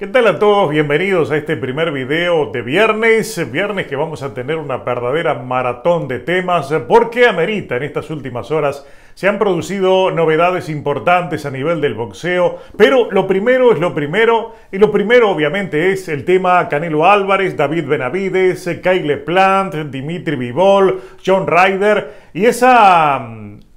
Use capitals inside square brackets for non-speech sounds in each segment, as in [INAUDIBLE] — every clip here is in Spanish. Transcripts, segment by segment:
¿Qué tal a todos? Bienvenidos a este primer video de viernes, viernes que vamos a tener una verdadera maratón de temas porque amerita en estas últimas horas se han producido novedades importantes a nivel del boxeo, pero lo primero es lo primero, y lo primero obviamente es el tema Canelo Álvarez, David Benavides, Kyle Plant, Dimitri Vivol, John Ryder, y esa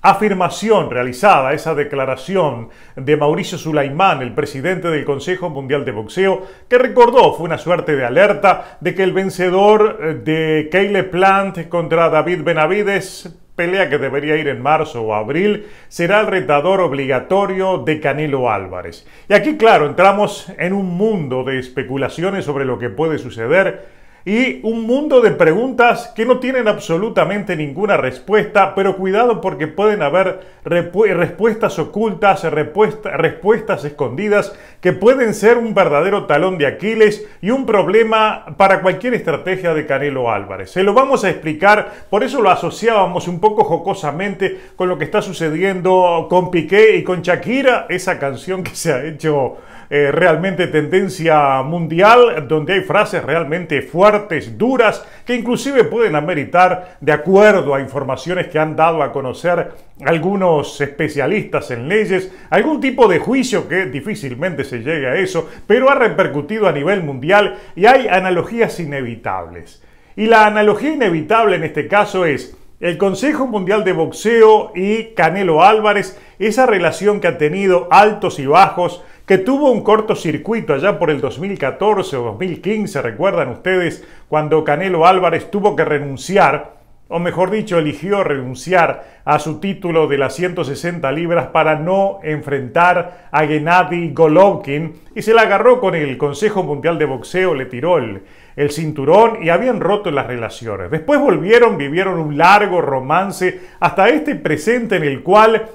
afirmación realizada, esa declaración de Mauricio Sulaimán, el presidente del Consejo Mundial de Boxeo, que recordó fue una suerte de alerta de que el vencedor eh, de Keyle Plant contra David Benavides pelea que debería ir en marzo o abril, será el retador obligatorio de Canelo Álvarez. Y aquí, claro, entramos en un mundo de especulaciones sobre lo que puede suceder y un mundo de preguntas que no tienen absolutamente ninguna respuesta, pero cuidado porque pueden haber respuestas ocultas, respuestas escondidas que pueden ser un verdadero talón de Aquiles y un problema para cualquier estrategia de Canelo Álvarez. Se lo vamos a explicar, por eso lo asociábamos un poco jocosamente con lo que está sucediendo con Piqué y con Shakira, esa canción que se ha hecho eh, realmente tendencia mundial, donde hay frases realmente fuertes duras, que inclusive pueden ameritar, de acuerdo a informaciones que han dado a conocer algunos especialistas en leyes, algún tipo de juicio que difícilmente se llegue a eso, pero ha repercutido a nivel mundial y hay analogías inevitables. Y la analogía inevitable en este caso es el Consejo Mundial de Boxeo y Canelo Álvarez, esa relación que ha tenido altos y bajos, que tuvo un cortocircuito allá por el 2014 o 2015, recuerdan ustedes, cuando Canelo Álvarez tuvo que renunciar, o mejor dicho, eligió renunciar a su título de las 160 libras para no enfrentar a Gennady Golovkin y se la agarró con el Consejo Mundial de Boxeo, le tiró el cinturón y habían roto las relaciones. Después volvieron, vivieron un largo romance hasta este presente en el cual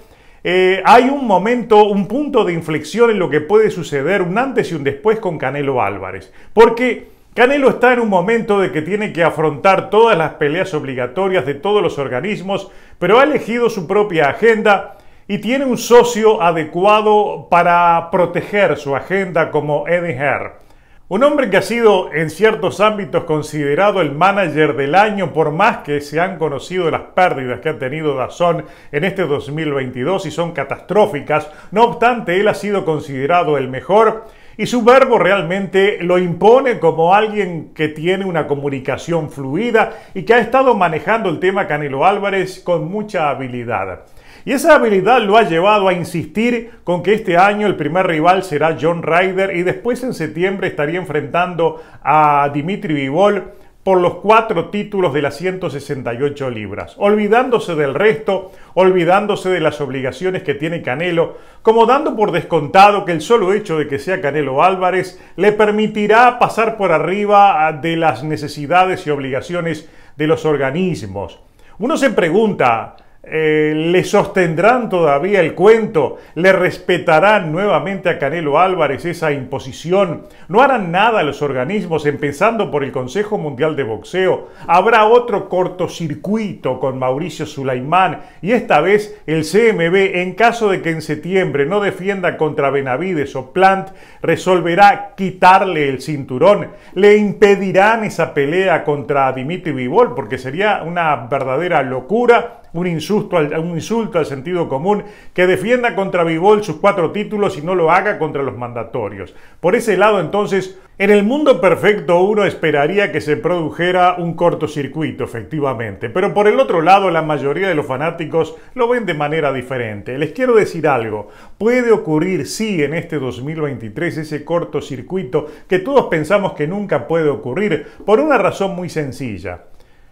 eh, hay un momento, un punto de inflexión en lo que puede suceder, un antes y un después con Canelo Álvarez. Porque Canelo está en un momento de que tiene que afrontar todas las peleas obligatorias de todos los organismos, pero ha elegido su propia agenda y tiene un socio adecuado para proteger su agenda como Eddie un hombre que ha sido en ciertos ámbitos considerado el manager del año, por más que se han conocido las pérdidas que ha tenido Dazón en este 2022 y son catastróficas, no obstante él ha sido considerado el mejor y su verbo realmente lo impone como alguien que tiene una comunicación fluida y que ha estado manejando el tema Canelo Álvarez con mucha habilidad. Y esa habilidad lo ha llevado a insistir con que este año el primer rival será John Ryder y después en septiembre estaría enfrentando a Dimitri Vivol por los cuatro títulos de las 168 libras, olvidándose del resto, olvidándose de las obligaciones que tiene Canelo, como dando por descontado que el solo hecho de que sea Canelo Álvarez le permitirá pasar por arriba ah, de las necesidades y obligaciones de los organismos. Uno se pregunta, eh, le sostendrán todavía el cuento, le respetarán nuevamente a Canelo Álvarez esa imposición, no harán nada los organismos, empezando por el Consejo Mundial de Boxeo. Habrá otro cortocircuito con Mauricio Sulaimán y esta vez el CMB, en caso de que en septiembre no defienda contra Benavides o Plant, resolverá quitarle el cinturón, le impedirán esa pelea contra Dimitri Vivol, porque sería una verdadera locura un insulto, al, un insulto al sentido común, que defienda contra Bigol sus cuatro títulos y no lo haga contra los mandatorios. Por ese lado, entonces, en el mundo perfecto uno esperaría que se produjera un cortocircuito, efectivamente, pero por el otro lado, la mayoría de los fanáticos lo ven de manera diferente. Les quiero decir algo, puede ocurrir, sí, en este 2023 ese cortocircuito que todos pensamos que nunca puede ocurrir, por una razón muy sencilla.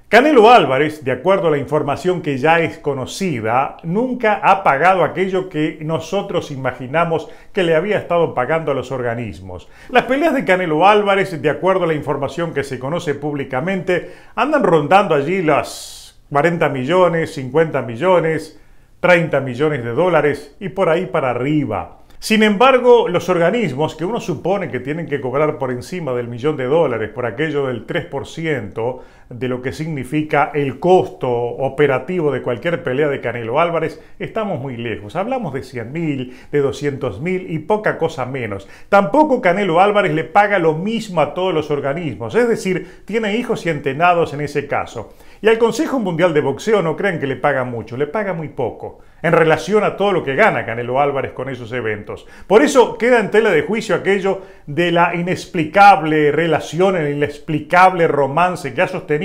Canelo Álvarez, de acuerdo a la información que ya es conocida, nunca ha pagado aquello que nosotros imaginamos que le había estado pagando a los organismos. Las peleas de Canelo Álvarez, de acuerdo a la información que se conoce públicamente, andan rondando allí las 40 millones, 50 millones, 30 millones de dólares y por ahí para arriba. Sin embargo, los organismos que uno supone que tienen que cobrar por encima del millón de dólares por aquello del 3%, de lo que significa el costo operativo de cualquier pelea de Canelo Álvarez, estamos muy lejos. Hablamos de 100 mil, de 200 mil y poca cosa menos. Tampoco Canelo Álvarez le paga lo mismo a todos los organismos, es decir, tiene hijos y entenados en ese caso. Y al Consejo Mundial de Boxeo no creen que le paga mucho, le paga muy poco en relación a todo lo que gana Canelo Álvarez con esos eventos. Por eso queda en tela de juicio aquello de la inexplicable relación, el inexplicable romance que ha sostenido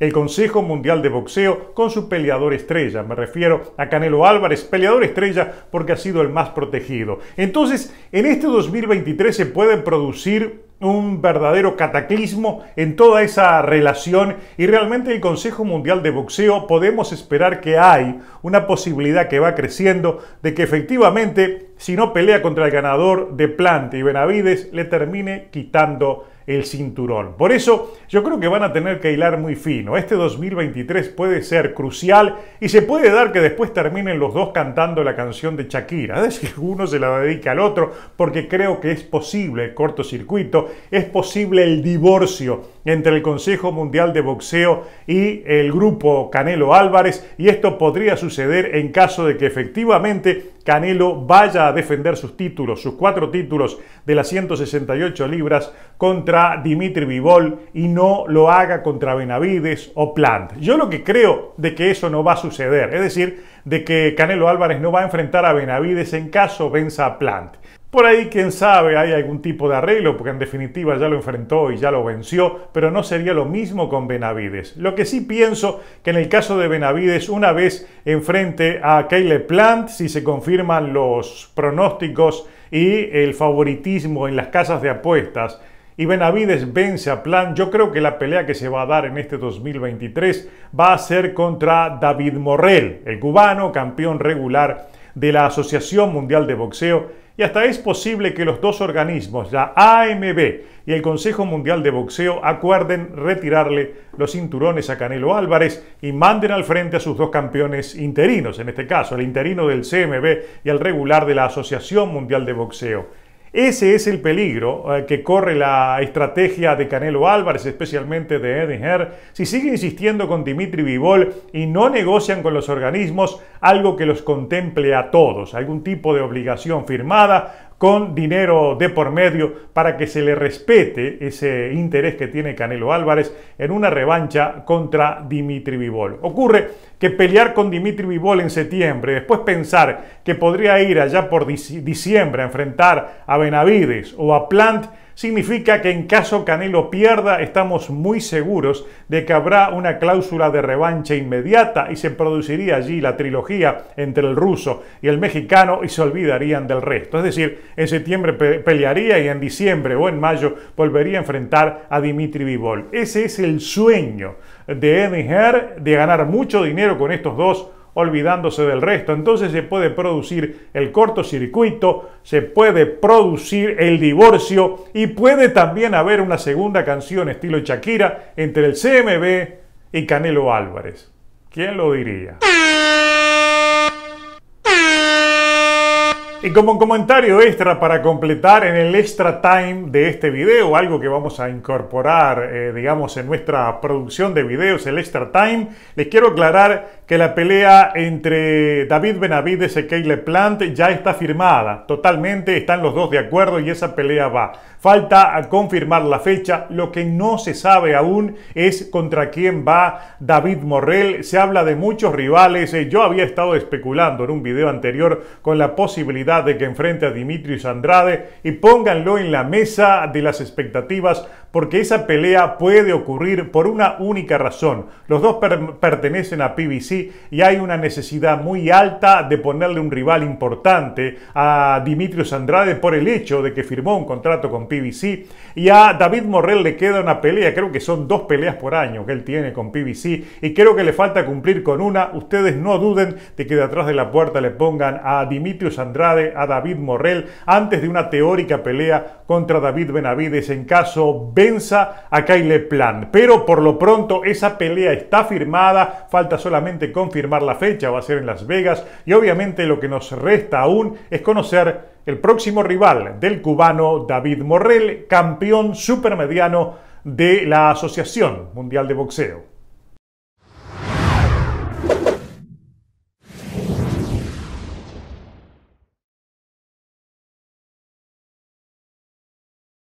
el Consejo Mundial de Boxeo con su peleador estrella. Me refiero a Canelo Álvarez, peleador estrella porque ha sido el más protegido. Entonces, en este 2023 se puede producir un verdadero cataclismo en toda esa relación y realmente el Consejo Mundial de Boxeo podemos esperar que hay una posibilidad que va creciendo de que efectivamente si no pelea contra el ganador de Plante y Benavides le termine quitando el cinturón. Por eso yo creo que van a tener que hilar muy fino. Este 2023 puede ser crucial y se puede dar que después terminen los dos cantando la canción de Shakira. [LAUGHS] Es decir, uno se la dedica al otro porque creo que es posible el cortocircuito, es posible el divorcio entre el Consejo Mundial de Boxeo y el grupo Canelo Álvarez y esto podría suceder en caso de que efectivamente Canelo vaya a defender sus títulos, sus cuatro títulos de las 168 libras contra Dimitri Vivol y no lo haga contra Benavides o Plant. Yo lo que creo de que eso no va a suceder, es decir, de que Canelo Álvarez no va a enfrentar a Benavides en caso venza a Plant. Por ahí, quién sabe, hay algún tipo de arreglo, porque en definitiva ya lo enfrentó y ya lo venció, pero no sería lo mismo con Benavides. Lo que sí pienso que en el caso de Benavides, una vez enfrente a Kayle Plant, si se confirman los pronósticos y el favoritismo en las casas de apuestas, y Benavides vence a Plant, yo creo que la pelea que se va a dar en este 2023 va a ser contra David Morrell, el cubano campeón regular de la Asociación Mundial de Boxeo y hasta es posible que los dos organismos, la AMB y el Consejo Mundial de Boxeo, acuerden retirarle los cinturones a Canelo Álvarez y manden al frente a sus dos campeones interinos, en este caso, el interino del CMB y el regular de la Asociación Mundial de Boxeo. Ese es el peligro eh, que corre la estrategia de Canelo Álvarez, especialmente de Edinger, Si sigue insistiendo con Dimitri Vivol y no negocian con los organismos algo que los contemple a todos, algún tipo de obligación firmada, con dinero de por medio para que se le respete ese interés que tiene Canelo Álvarez en una revancha contra Dimitri Vivol. Ocurre que pelear con Dimitri Vivol en septiembre, después pensar que podría ir allá por diciembre a enfrentar a Benavides o a Plant, significa que en caso Canelo pierda estamos muy seguros de que habrá una cláusula de revancha inmediata y se produciría allí la trilogía entre el ruso y el mexicano y se olvidarían del resto. Es decir, en septiembre pelearía y en diciembre o en mayo volvería a enfrentar a Dimitri Vivol. Ese es el sueño de Eddie de ganar mucho dinero con estos dos olvidándose del resto. Entonces se puede producir el cortocircuito, se puede producir el divorcio y puede también haber una segunda canción estilo Shakira entre el CMB y Canelo Álvarez. ¿Quién lo diría? Y como un comentario extra para completar en el extra time de este video, algo que vamos a incorporar, eh, digamos, en nuestra producción de videos, el extra time, les quiero aclarar que la pelea entre David Benavides y Keyle Plant ya está firmada. Totalmente están los dos de acuerdo y esa pelea va. Falta confirmar la fecha. Lo que no se sabe aún es contra quién va David Morrell. Se habla de muchos rivales. Eh, yo había estado especulando en un video anterior con la posibilidad de que enfrente a Dimitrios Andrade y pónganlo en la mesa de las expectativas porque esa pelea puede ocurrir por una única razón. Los dos pertenecen a PBC y hay una necesidad muy alta de ponerle un rival importante a Dimitrios Andrade por el hecho de que firmó un contrato con PBC y a David Morrell le queda una pelea, creo que son dos peleas por año que él tiene con PBC y creo que le falta cumplir con una. Ustedes no duden de que detrás de la puerta le pongan a Dimitrios Andrade, a David Morrell, antes de una teórica pelea contra David Benavides en caso B venza a Kyle Plan. Pero por lo pronto esa pelea está firmada, falta solamente confirmar la fecha, va a ser en Las Vegas y obviamente lo que nos resta aún es conocer el próximo rival del cubano David Morrell, campeón supermediano de la Asociación Mundial de Boxeo.